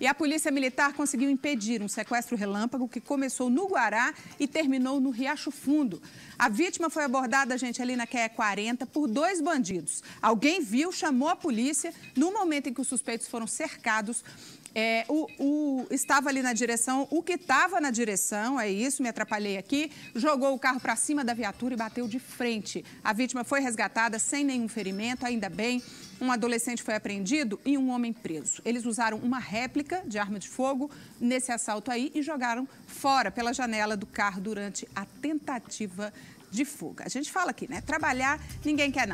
E a Polícia Militar conseguiu impedir um sequestro relâmpago que começou no Guará e terminou no Riacho Fundo. A vítima foi abordada, gente, ali na QE 40 por dois bandidos. Alguém viu, chamou a polícia. No momento em que os suspeitos foram cercados, é, o, o, estava ali na direção, o que estava na direção, é isso, me atrapalhei aqui, jogou o carro para cima da viatura e bateu de frente. A vítima foi resgatada sem nenhum ferimento, ainda bem. Um adolescente foi apreendido e um homem preso. Eles usaram uma réplica química, de arma de fogo, nesse assalto aí e jogaram fora pela janela do carro durante a tentativa de fuga. A gente fala aqui, né? Trabalhar ninguém quer não.